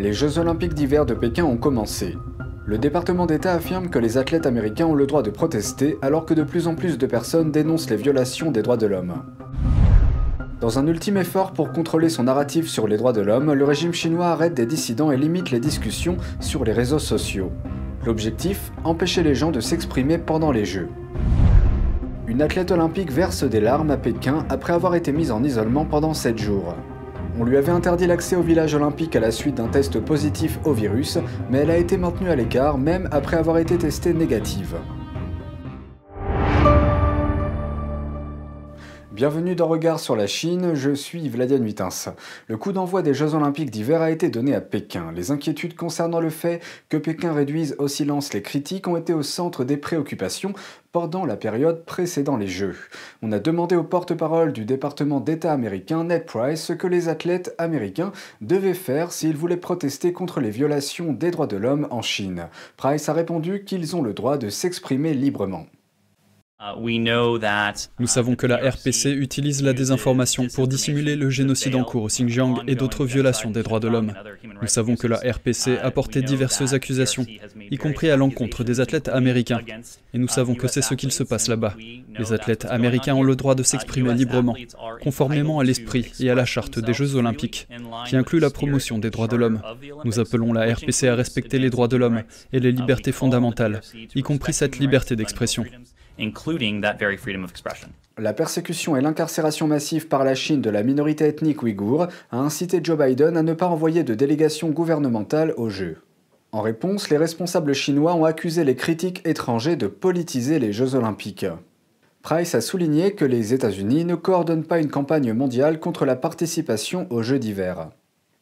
Les Jeux olympiques d'hiver de Pékin ont commencé. Le département d'État affirme que les athlètes américains ont le droit de protester alors que de plus en plus de personnes dénoncent les violations des droits de l'homme. Dans un ultime effort pour contrôler son narratif sur les droits de l'homme, le régime chinois arrête des dissidents et limite les discussions sur les réseaux sociaux. L'objectif Empêcher les gens de s'exprimer pendant les Jeux. Une athlète olympique verse des larmes à Pékin après avoir été mise en isolement pendant 7 jours. On lui avait interdit l'accès au village olympique à la suite d'un test positif au virus, mais elle a été maintenue à l'écart même après avoir été testée négative. Bienvenue dans Regard sur la Chine, je suis Vladian Vitins. Le coup d'envoi des Jeux Olympiques d'hiver a été donné à Pékin. Les inquiétudes concernant le fait que Pékin réduise au silence les critiques ont été au centre des préoccupations pendant la période précédant les Jeux. On a demandé au porte-parole du département d'État américain, Ned Price, ce que les athlètes américains devaient faire s'ils voulaient protester contre les violations des droits de l'homme en Chine. Price a répondu qu'ils ont le droit de s'exprimer librement. Uh, nous uh, savons que la RPC utilise la désinformation pour dissimuler le génocide en cours au Xinjiang et d'autres violations des droits de l'homme. Nous savons que la RPC uh, a porté diverses accusations, y compris à l'encontre des athlètes américains. Et nous savons que c'est ce qu'il se passe là-bas. Les athlètes américains ont le droit de s'exprimer librement, conformément à l'esprit et à la charte des Jeux olympiques, qui inclut la promotion des droits de l'homme. Nous appelons la RPC à respecter les droits de l'homme et les libertés fondamentales, y compris cette liberté d'expression. La persécution et l'incarcération massive par la Chine de la minorité ethnique ouïghour a incité Joe Biden à ne pas envoyer de délégation gouvernementale aux Jeux. En réponse, les responsables chinois ont accusé les critiques étrangers de politiser les Jeux olympiques. Price a souligné que les États-Unis ne coordonnent pas une campagne mondiale contre la participation aux Jeux d'hiver.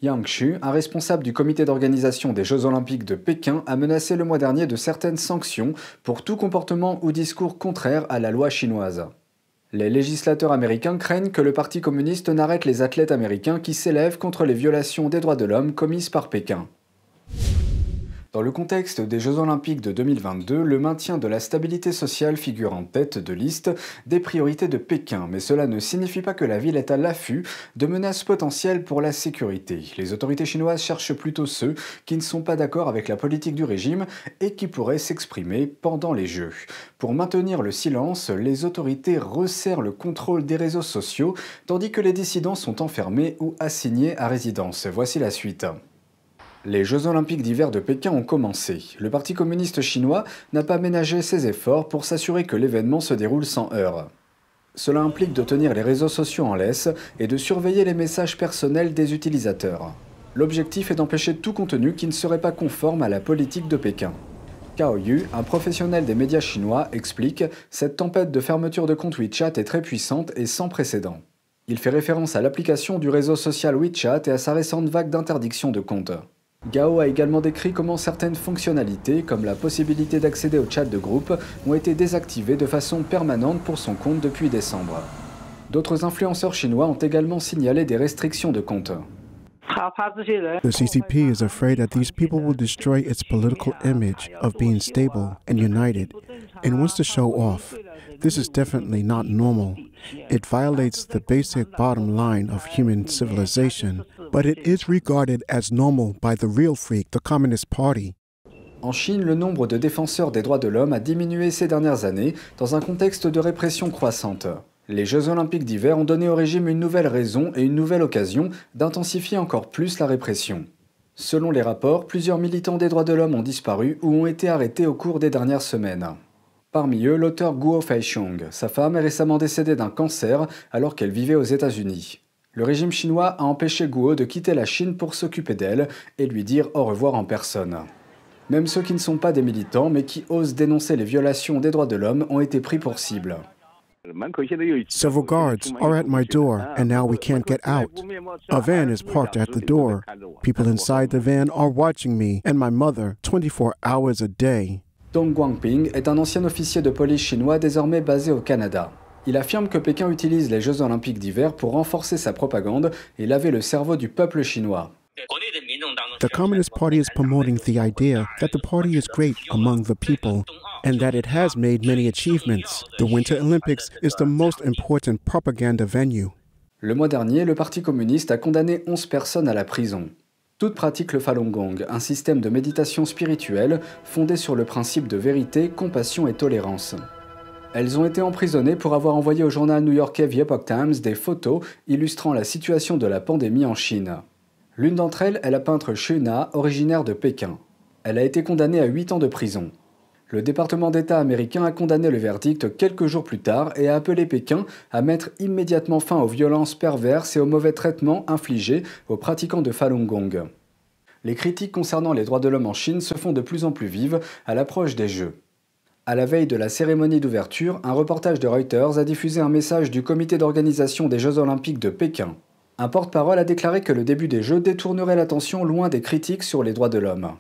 Yang Xu, un responsable du comité d'organisation des Jeux Olympiques de Pékin, a menacé le mois dernier de certaines sanctions pour tout comportement ou discours contraire à la loi chinoise. Les législateurs américains craignent que le Parti communiste n'arrête les athlètes américains qui s'élèvent contre les violations des droits de l'homme commises par Pékin. Dans le contexte des Jeux Olympiques de 2022, le maintien de la stabilité sociale figure en tête de liste des priorités de Pékin, mais cela ne signifie pas que la ville est à l'affût de menaces potentielles pour la sécurité. Les autorités chinoises cherchent plutôt ceux qui ne sont pas d'accord avec la politique du régime et qui pourraient s'exprimer pendant les Jeux. Pour maintenir le silence, les autorités resserrent le contrôle des réseaux sociaux, tandis que les dissidents sont enfermés ou assignés à résidence. Voici la suite. Les Jeux olympiques d'hiver de Pékin ont commencé. Le Parti communiste chinois n'a pas ménagé ses efforts pour s'assurer que l'événement se déroule sans heurts. Cela implique de tenir les réseaux sociaux en laisse et de surveiller les messages personnels des utilisateurs. L'objectif est d'empêcher tout contenu qui ne serait pas conforme à la politique de Pékin. Cao Yu, un professionnel des médias chinois, explique Cette tempête de fermeture de compte WeChat est très puissante et sans précédent. Il fait référence à l'application du réseau social WeChat et à sa récente vague d'interdiction de comptes. Gao a également décrit comment certaines fonctionnalités, comme la possibilité d'accéder au chat de groupe, ont été désactivées de façon permanente pour son compte depuis décembre. D'autres influenceurs chinois ont également signalé des restrictions de compte. The CCP is afraid that these people will destroy its political image of being stable and united and wants to show off. This is definitely not normal. En Chine, le nombre de défenseurs des droits de l'homme a diminué ces dernières années dans un contexte de répression croissante. Les Jeux olympiques d'hiver ont donné au régime une nouvelle raison et une nouvelle occasion d'intensifier encore plus la répression. Selon les rapports, plusieurs militants des droits de l'homme ont disparu ou ont été arrêtés au cours des dernières semaines. Parmi eux, l'auteur Guo Feixiong. Sa femme est récemment décédée d'un cancer alors qu'elle vivait aux États-Unis. Le régime chinois a empêché Guo de quitter la Chine pour s'occuper d'elle et lui dire au revoir en personne. Même ceux qui ne sont pas des militants mais qui osent dénoncer les violations des droits de l'homme ont été pris pour cible. Several guards are at my door, and now we can't get out. A van is parked at the door. People inside the van are watching me and my mother 24 hours a day. Dong Guangping est un ancien officier de police chinois désormais basé au Canada. Il affirme que Pékin utilise les Jeux olympiques d'hiver pour renforcer sa propagande et laver le cerveau du peuple chinois. and that it has made many achievements. The Winter Olympics is the most important propaganda venue. Le mois dernier, le Parti communiste a condamné 11 personnes à la prison. Toutes pratiquent le Falun Gong, un système de méditation spirituelle fondé sur le principe de vérité, compassion et tolérance. Elles ont été emprisonnées pour avoir envoyé au journal new York The Epoch Times des photos illustrant la situation de la pandémie en Chine. L'une d'entre elles est la peintre Xu Na, originaire de Pékin. Elle a été condamnée à 8 ans de prison. Le département d'État américain a condamné le verdict quelques jours plus tard et a appelé Pékin à mettre immédiatement fin aux violences perverses et aux mauvais traitements infligés aux pratiquants de Falun Gong. Les critiques concernant les droits de l'homme en Chine se font de plus en plus vives à l'approche des Jeux. À la veille de la cérémonie d'ouverture, un reportage de Reuters a diffusé un message du comité d'organisation des Jeux olympiques de Pékin. Un porte-parole a déclaré que le début des Jeux détournerait l'attention loin des critiques sur les droits de l'homme.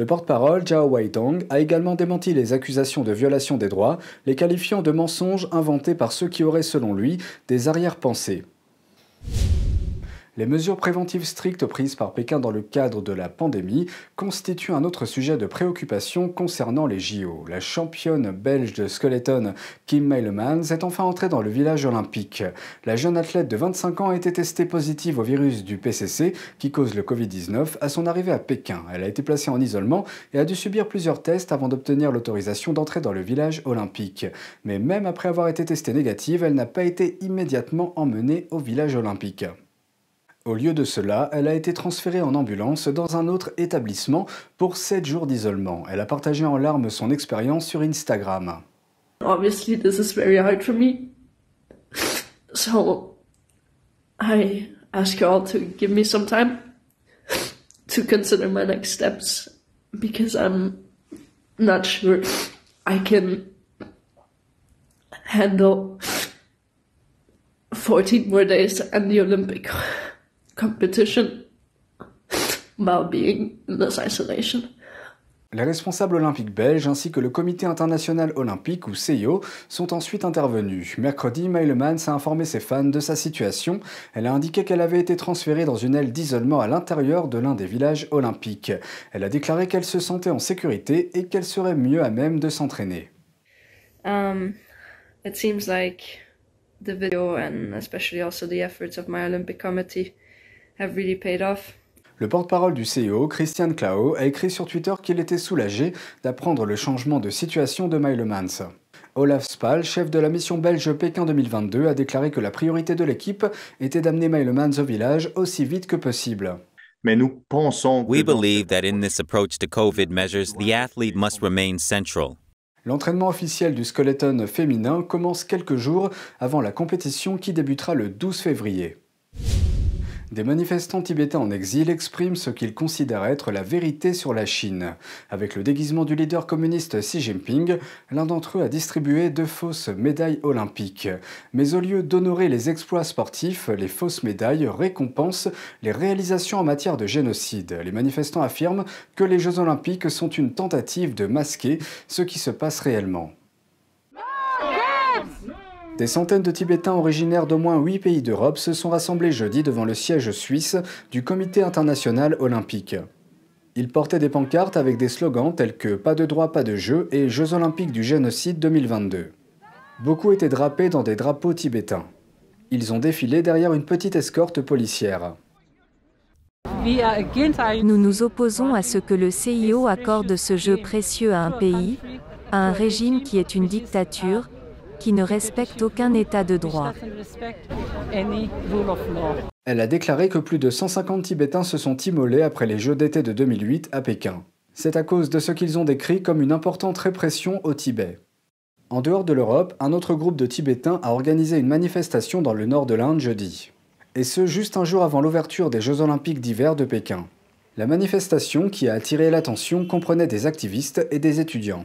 Le porte-parole Zhao Weidong a également démenti les accusations de violation des droits, les qualifiant de mensonges inventés par ceux qui auraient, selon lui, des arrière-pensées. Les mesures préventives strictes prises par Pékin dans le cadre de la pandémie constituent un autre sujet de préoccupation concernant les JO. La championne belge de skeleton Kim Meilemans est enfin entrée dans le village olympique. La jeune athlète de 25 ans a été testée positive au virus du PCC qui cause le Covid-19 à son arrivée à Pékin. Elle a été placée en isolement et a dû subir plusieurs tests avant d'obtenir l'autorisation d'entrer dans le village olympique. Mais même après avoir été testée négative, elle n'a pas été immédiatement emmenée au village olympique. Au lieu de cela, elle a été transférée en ambulance dans un autre établissement pour 7 jours d'isolement. Elle a partagé en larmes son expérience sur Instagram. Obviously, this is very hard for me. So, I ask you all to give me some time to consider my next steps because I'm not sure I can handle 14 more days and the Olympic competition in isolation. Les responsables olympiques belges ainsi que le Comité international olympique ou CIO sont ensuite intervenus. Mercredi, Mailemans a informé ses fans de sa situation. Elle a indiqué qu'elle avait été transférée dans une aile d'isolement à l'intérieur de l'un des villages olympiques. Elle a déclaré qu'elle se sentait en sécurité et qu'elle serait mieux à même de s'entraîner. Um, it seems like the video and especially efforts of my Olympic committee le porte-parole du CEO, Christian Klao a écrit sur Twitter qu'il était soulagé d'apprendre le changement de situation de Mylemans. Olaf Spall, chef de la mission belge Pékin 2022, a déclaré que la priorité de l'équipe était d'amener Mylemans au village aussi vite que possible. Mais nous pensons We central. L'entraînement officiel du skeleton féminin commence quelques jours avant la compétition qui débutera le 12 février. Des manifestants tibétains en exil expriment ce qu'ils considèrent être la vérité sur la Chine. Avec le déguisement du leader communiste Xi Jinping, l'un d'entre eux a distribué deux fausses médailles olympiques. Mais au lieu d'honorer les exploits sportifs, les fausses médailles récompensent les réalisations en matière de génocide. Les manifestants affirment que les Jeux olympiques sont une tentative de masquer ce qui se passe réellement. Des centaines de Tibétains originaires d'au moins huit pays d'Europe se sont rassemblés jeudi devant le siège suisse du Comité international olympique. Ils portaient des pancartes avec des slogans tels que Pas de droit, pas de jeu et Jeux olympiques du génocide 2022. Beaucoup étaient drapés dans des drapeaux tibétains. Ils ont défilé derrière une petite escorte policière. Nous nous opposons à ce que le CIO accorde ce jeu précieux à un pays, à un régime qui est une dictature, qui ne respecte aucun état de droit. Elle a déclaré que plus de 150 Tibétains se sont immolés après les Jeux d'été de 2008 à Pékin. C'est à cause de ce qu'ils ont décrit comme une importante répression au Tibet. En dehors de l'Europe, un autre groupe de Tibétains a organisé une manifestation dans le nord de l'Inde jeudi. Et ce, juste un jour avant l'ouverture des Jeux olympiques d'hiver de Pékin. La manifestation qui a attiré l'attention comprenait des activistes et des étudiants.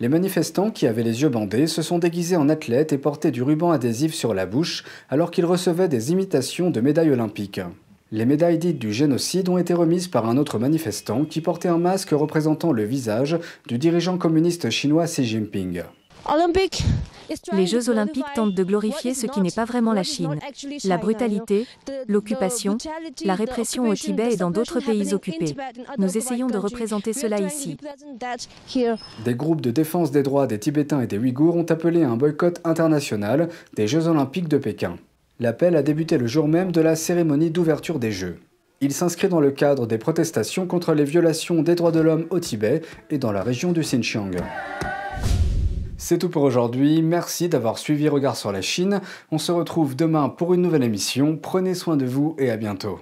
Les manifestants, qui avaient les yeux bandés, se sont déguisés en athlètes et portaient du ruban adhésif sur la bouche alors qu'ils recevaient des imitations de médailles olympiques. Les médailles dites du génocide ont été remises par un autre manifestant qui portait un masque représentant le visage du dirigeant communiste chinois Xi Jinping. Olympique les Jeux olympiques tentent de glorifier ce qui n'est pas vraiment la Chine, la brutalité, l'occupation, la répression au Tibet et dans d'autres pays occupés. Nous essayons de représenter cela ici. Des groupes de défense des droits des Tibétains et des Ouïghours ont appelé à un boycott international des Jeux olympiques de Pékin. L'appel a débuté le jour même de la cérémonie d'ouverture des Jeux. Il s'inscrit dans le cadre des protestations contre les violations des droits de l'homme au Tibet et dans la région du Xinjiang. C'est tout pour aujourd'hui. Merci d'avoir suivi Regard sur la Chine. On se retrouve demain pour une nouvelle émission. Prenez soin de vous et à bientôt.